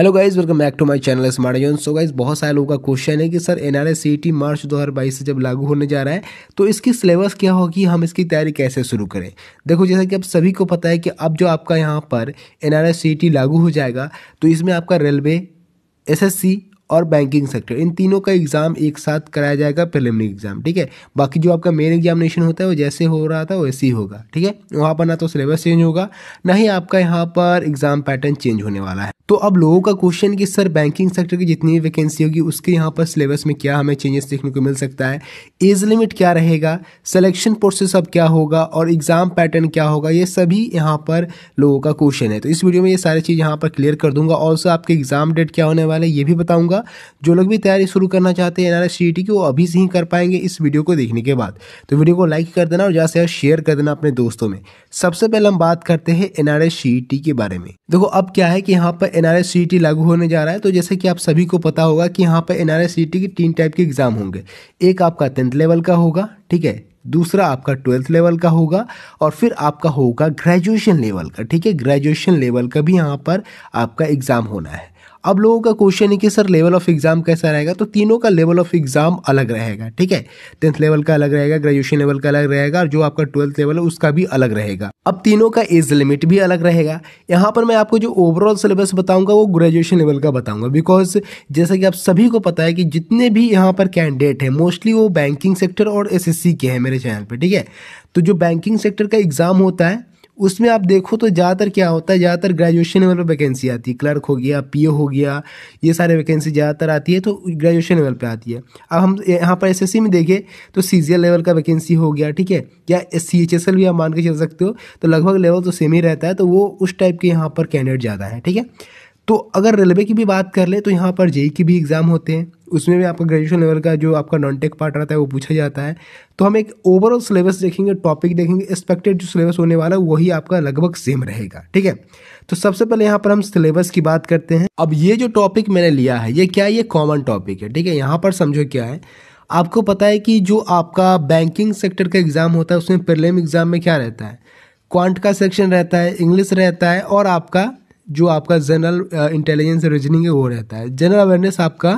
hello guys welcome back to my channel smart zone so guys बहुत सारे लोगों का क्वेश्चन है कि सर एन आर मार्च 2022 से जब लागू होने जा रहा है तो इसकी सिलेबस क्या होगी हम इसकी तैयारी कैसे शुरू करें देखो जैसा कि आप सभी को पता है कि अब जो आपका यहाँ पर एन आर लागू हो जाएगा तो इसमें आपका रेलवे एस और बैंकिंग सेक्टर इन तीनों का एग्ज़ाम एक साथ कराया जाएगा प्रिलिमिनरी एग्जाम ठीक है बाकी जो आपका मेन एग्जामिनेशन होता है वो जैसे हो रहा था वैसे ही होगा ठीक है वहाँ पर ना तो सिलेबस चेंज होगा ना ही आपका यहाँ पर एग्ज़ाम पैटर्न चेंज होने वाला है तो अब लोगों का क्वेश्चन कि सर बैंकिंग सेक्टर की जितनी भी वैकेंसी होगी उसके यहाँ पर सिलेबस में क्या हमें चेंजेस देखने को मिल सकता है एज लिमिट क्या रहेगा सिलेक्शन प्रोसेस अब क्या होगा और एग्ज़ाम पैटर्न क्या होगा ये सभी यहाँ पर लोगों का क्वेश्चन है तो इस वीडियो में ये सारी चीज़ यहाँ पर क्लियर कर दूंगा और आपके एग्ज़ाम डेट क्या होने वाले ये भी बताऊँगा जो लोग भी तैयारी शुरू करना चाहते हैं एन आर e की वो अभी से ही कर पाएंगे इस वीडियो को देखने के बाद तो वीडियो को लाइक कर देना और ज़्यादा से ज़्यादा शेयर कर देना अपने दोस्तों में सबसे पहले हम बात करते हैं एन आर e के बारे में देखो अब क्या है कि यहाँ पर एन आर लागू होने जा रहा है तो जैसे कि आप सभी को पता होगा कि यहाँ पर एन आर की तीन टाइप के एग्ज़ाम होंगे एक आपका टेंथ लेवल का होगा ठीक है दूसरा आपका ट्वेल्थ लेवल का होगा और फिर आपका होगा ग्रेजुएशन लेवल का ठीक है ग्रेजुएशन लेवल का भी यहाँ पर आपका एग्ज़ाम होना है अब लोगों का क्वेश्चन है कि सर लेवल ऑफ एग्ज़ाम कैसा रहेगा तो तीनों का लेवल ऑफ एग्ज़ाम अलग रहेगा ठीक है टेंथ लेवल का अलग रहेगा ग्रेजुएशन लेवल का अलग रहेगा और जो आपका ट्वेल्थ लेवल है उसका भी अलग रहेगा अब तीनों का एज लिमिट भी अलग रहेगा यहाँ पर मैं आपको जो ओवरऑल सिलेबस बताऊँगा वो ग्रेजुएशन लेवल का बताऊँगा बिकॉज जैसा कि आप सभी को पता है कि जितने भी यहाँ पर कैंडिडेट हैं मोस्टली वो बैंकिंग सेक्टर और एस के हैं मेरे चैनल पर ठीक है तो जो बैंकिंग सेक्टर का एग्ज़ाम होता है उसमें आप देखो तो ज़्यादातर क्या होता है ज़्यादातर ग्रेजुएशन लेवल पर वैकेंसी आती है क्लर्क हो गया पी हो गया ये सारे वैकेंसी ज़्यादातर आती है तो ग्रेजुएशन लेवल पर आती है अब हम यहाँ पर एस में देखें तो सी लेवल का वैकेंसी हो गया ठीक है या सी भी आप मान के चल सकते हो तो लगभग लेवल तो सेम ही रहता है तो वो उस टाइप के यहाँ पर कैंडिडेट ज़्यादा है ठीक है तो अगर रेलवे की भी बात कर ले तो यहाँ पर जेई की भी एग्ज़ाम होते हैं उसमें भी आपका ग्रेजुएशन लेवल का जो आपका नॉन टेक पार्ट रहता है वो पूछा जाता है तो हम एक ओवरऑल सिलेबस देखेंगे टॉपिक देखेंगे एक्सपेक्टेड जो सिलेबस होने वाला है वही आपका लगभग सेम रहेगा ठीक है तो सबसे पहले यहाँ पर हम सिलेबस की बात करते हैं अब ये जो टॉपिक मैंने लिया है ये क्या ये कॉमन टॉपिक है ठीक है यहाँ पर समझो क्या है आपको पता है कि जो आपका बैंकिंग सेक्टर का एग्ज़ाम होता है उसमें प्रिलिम एग्ज़ाम में क्या रहता है क्वांट का सेक्शन रहता है इंग्लिश रहता है और आपका जो आपका जनरल इंटेलिजेंस रीजनिंग है वो रहता है जनरल अवेयरनेस आपका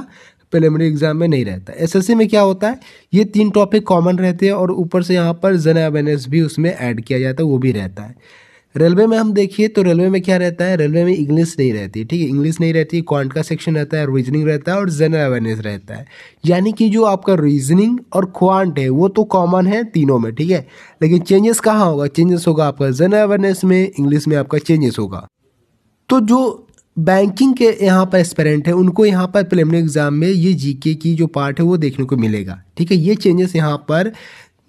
प्रिलिमिनरी एग्जाम में नहीं रहता एस में क्या होता है ये तीन टॉपिक कॉमन रहते हैं और ऊपर से यहाँ पर जनरल अवेयरनेस भी उसमें ऐड किया जाता है वो भी रहता है रेलवे में हम देखिए तो रेलवे में क्या रहता है रेलवे में इंग्लिश नहीं रहती ठीक है इंग्लिश नहीं रहती क्वांट का सेक्शन रहता है रीजनिंग रहता है और जनरल अवेयरनेस रहता है यानी कि जो आपका रीजनिंग और क्वांट है वो तो कॉमन है तीनों में ठीक है लेकिन चेंजेस कहाँ होगा चेंजेस होगा आपका जनरल अवेयरनेस में इंग्लिश में आपका चेंजेस होगा तो जो बैंकिंग के यहाँ पर एस्पेरेंट है उनको यहाँ पर प्रिलिमिनरी एग्ज़ाम में ये जीके की जो पार्ट है वो देखने को मिलेगा ठीक है ये चेंजेस यहाँ पर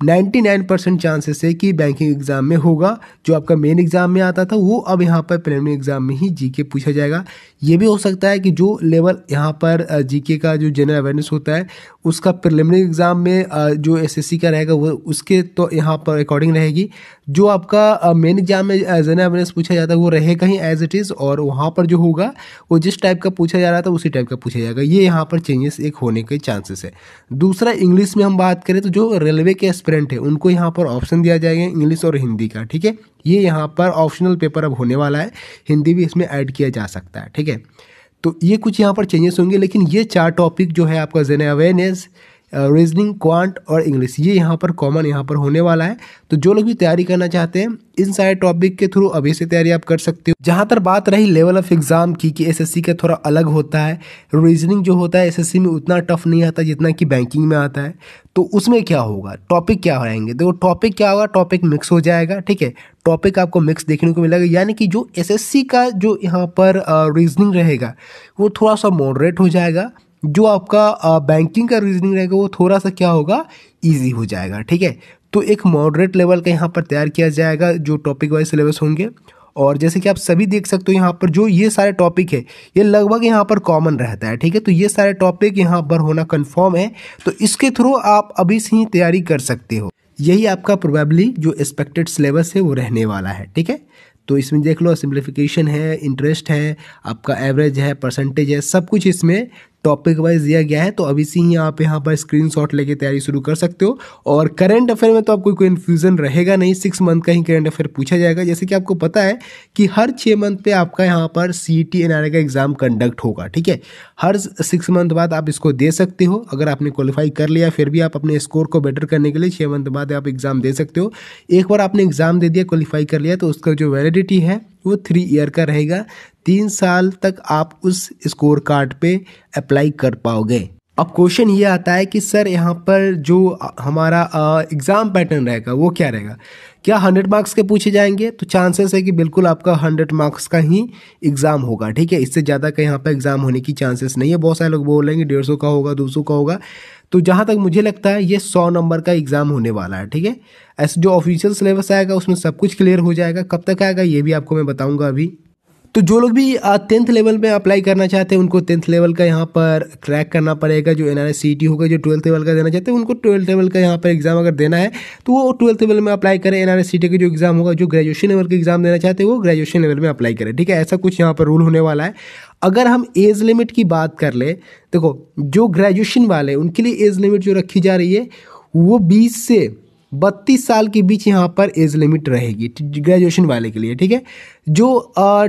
99 परसेंट चांसेस है कि बैंकिंग एग्ज़ाम में होगा जो आपका मेन एग्ज़ाम में आता था वो अब यहाँ पर प्रिलिमिनरी एग्ज़ाम में ही जीके पूछा जाएगा ये भी हो सकता है कि जो लेवल यहाँ पर जीके का जो जनरल अवेयरनेस होता है उसका प्रिलिमिनरी एग्ज़ाम में जो एसएससी का रहेगा वो उसके तो यहाँ पर अकॉर्डिंग रहेगी जो आपका मेन एग्जाम में जन एवरेज पूछा जाता है वो रहे कहीं एज इट इज़ और वहाँ पर जो होगा वो जिस टाइप का पूछा जा रहा था उसी टाइप का पूछा जाएगा ये यहाँ पर चेंजेस एक होने के चांसेस है दूसरा इंग्लिश में हम बात करें तो जो रेलवे के एस्परेंट है उनको यहाँ पर ऑप्शन दिया जाएगा इंग्लिश और हिंदी का ठीक है ये यहाँ पर ऑप्शनल पेपर अब होने वाला है हिंदी भी इसमें ऐड किया जा सकता है ठीक है तो ये कुछ यहाँ पर चेंजेस होंगे लेकिन ये चार टॉपिक जो है आपका जेन अवेयरनेस रीजनिंग क्वांट और इंग्लिश ये यहाँ पर कॉमन यहाँ पर होने वाला है तो जो लोग भी तैयारी करना चाहते हैं इन सारे टॉपिक के थ्रू अभी से तैयारी आप कर सकते हो जहाँ तक बात रही लेवल ऑफ एग्जाम की कि एसएससी का थोड़ा अलग होता है रीजनिंग जो होता है एसएससी में उतना टफ नहीं आता जितना कि बैंकिंग में आता है तो उसमें क्या होगा टॉपिक क्या रहेंगे देखो टॉपिक क्या होगा टॉपिक मिक्स हो जाएगा ठीक है टॉपिक आपको मिक्स देखने को मिलेगा यानी कि जो एस का जो यहाँ पर रीजनिंग रहेगा वो थोड़ा सा मॉडरेट हो जाएगा जो आपका बैंकिंग का रीजनिंग रहेगा वो थोड़ा सा क्या होगा ईजी हो जाएगा ठीक है तो एक मॉडरेट लेवल का यहाँ पर तैयार किया जाएगा जो टॉपिक वाइज सिलेबस होंगे और जैसे कि आप सभी देख सकते हो यहाँ पर जो ये सारे टॉपिक है ये लगभग यहाँ पर कॉमन रहता है ठीक है तो ये सारे टॉपिक यहाँ पर होना कन्फर्म है तो इसके थ्रू आप अभी से ही तैयारी कर सकते हो यही आपका प्रोबेबली जो एक्सपेक्टेड सिलेबस है वो रहने वाला है ठीक है तो इसमें देख लो सिंप्लीफिकेशन है इंटरेस्ट है आपका एवरेज है परसेंटेज है सब कुछ इसमें टॉपिक वाइज दिया गया है तो अभी से ही आप यहाँ पर स्क्रीन लेके तैयारी शुरू कर सकते हो और करंट अफेयर में तो आपको कोई कन्फ्यूज़न रहेगा नहीं सिक्स मंथ का ही करंट अफेयर पूछा जाएगा जैसे कि आपको पता है कि हर छः मंथ पे आपका यहाँ पर सी टी एन का एग्ज़ाम कंडक्ट होगा ठीक है हर सिक्स मंथ बाद आप इसको दे सकते हो अगर आपने क्वालिफाई कर लिया फिर भी आप अपने स्कोर को बेटर करने के लिए छः मंथ बाद आप एग्ज़ाम दे सकते हो एक बार आपने एग्ज़ाम दे दिया क्वालिफाई कर लिया तो उसका जो वैलिडिटी है वो थ्री ईयर का रहेगा तीन साल तक आप उस स्कोर कार्ड पे अप्लाई कर पाओगे अब क्वेश्चन ये आता है कि सर यहाँ पर जो हमारा एग्ज़ाम पैटर्न रहेगा वो क्या रहेगा क्या हंड्रेड मार्क्स के पूछे जाएंगे तो चांसेस है कि बिल्कुल आपका हंड्रेड मार्क्स का ही एग्ज़ाम होगा ठीक है इससे ज़्यादा का यहाँ पर एग्ज़ाम होने की चांसेस नहीं है बहुत सारे लोग बोल रहे हैं डेढ़ सौ का होगा दो सौ का होगा तो जहाँ तक मुझे लगता है ये सौ नंबर का एग्ज़ाम होने वाला है ठीक है ऐसे जो ऑफिशियल सिलेबस आएगा उसमें सब कुछ क्लियर हो जाएगा कब तक आएगा ये भी आपको मैं बताऊँगा अभी तो जो लोग भी टेंथ लेवल में अप्लाई करना चाहते हैं उनको टेंथ लेवल का यहाँ पर क्रैक करना पड़ेगा जो एन आर e होगा जो ट्वेल्थ लेवल का देना चाहते हैं उनको ट्वेल्थ लेवल का यहाँ पर एग्जाम अगर देना है तो वो ट्वेल्थ लेवल में अप्लाई करें एन आर का जो एग्जाम होगा जो ग्रेजुएशन लेवल का एग्जाम देना चाहते हैं वो ग्रेजुएशन लेवल में अप्लाई करें ठीक है ऐसा कुछ यहाँ पर रूल होने वाला है अगर हम एज लिमिट की बात कर ले देखो जो ग्रेजुएशन वाले उनके लिए एज लिमिट जो रखी जा रही है वो बीस से बत्तीस साल के बीच यहाँ पर एज लिमिट रहेगी ग्रेजुएशन वाले के लिए ठीक है जो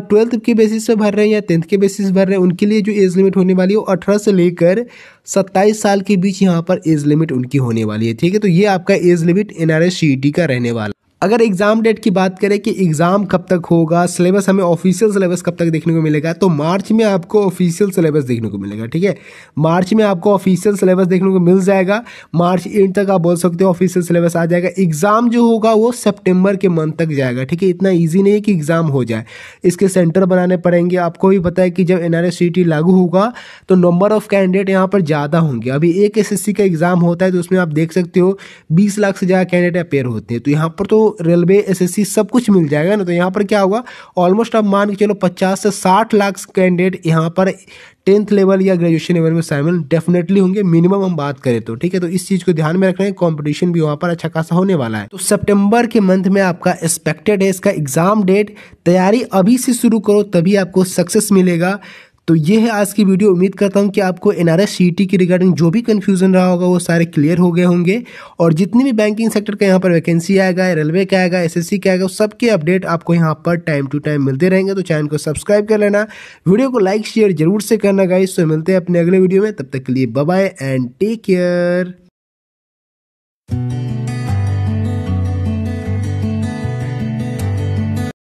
ट्वेल्थ के बेसिस पर भर रहे हैं या टेंथ के बेसिस भर रहे हैं उनके लिए जो एज लिमिट होने वाली है वो अठारह से लेकर सत्ताईस साल के बीच यहाँ पर एज लिमिट उनकी होने वाली है ठीक है तो ये आपका एज लिमिट एन आर का रहने वाला अगर एग्ज़ाम डेट की बात करें कि एग्ज़ाम कब तक होगा सिलेबस हमें ऑफिशियल सिलेबस कब तक देखने को मिलेगा तो मार्च में आपको ऑफिशियल सिलेबस देखने को मिलेगा ठीक है मार्च में आपको ऑफिशियल सिलेबस देखने को मिल जाएगा मार्च एंड तक आप बोल सकते हो ऑफिशियल सिलेबस आ जाएगा एग्ज़ाम जो होगा वो सेप्टेम्बर के मंथ तक जाएगा ठीक है इतना ईजी नहीं है कि एग्ज़ाम हो जाए इसके सेंटर बनाने पड़ेंगे आपको भी पता है कि जब एन आर लागू होगा तो नंबर ऑफ़ कैंडिडेट यहाँ पर ज़्यादा होंगे अभी एक एस का एग्ज़ाम होता है तो उसमें आप देख सकते हो बीस लाख से ज़्यादा कैंडिडेट अपेयर होते हैं तो यहाँ पर तो रेलवे एस सब कुछ मिल जाएगा ना तो यहाँ पर क्या होगा ऑलमोस्ट आप मान के चलो पचास से साठ लाख कैंडिडेट यहाँ पर टेंथ लेवल या ग्रेजुएशन लेवल में शामिल डेफिनेटली होंगे मिनिमम हम बात करें तो ठीक है तो इस चीज़ को ध्यान में रखना है कंपटीशन भी वहाँ पर अच्छा खासा होने वाला है तो सितंबर के मंथ में आपका एक्सपेक्टेड है इसका एग्जाम डेट तैयारी अभी से शुरू करो तभी आपको सक्सेस मिलेगा तो ये है आज की वीडियो उम्मीद करता हूँ कि आपको एन आर e की रिगार्डिंग जो भी कन्फ्यूजन रहा होगा वो सारे क्लियर हो गए होंगे और जितनी भी बैंकिंग सेक्टर का यहाँ पर वैकेंसी आएगा रेलवे का आएगा एस का आएगा सबके अपडेट आपको यहाँ पर टाइम टू टाइम मिलते रहेंगे तो चैनल को सब्सक्राइब कर लेना वीडियो को लाइक शेयर जरूर से करना गाइस तो मिलते हैं अपने अगले वीडियो में तब तक के लिए बाय एंड टेक केयर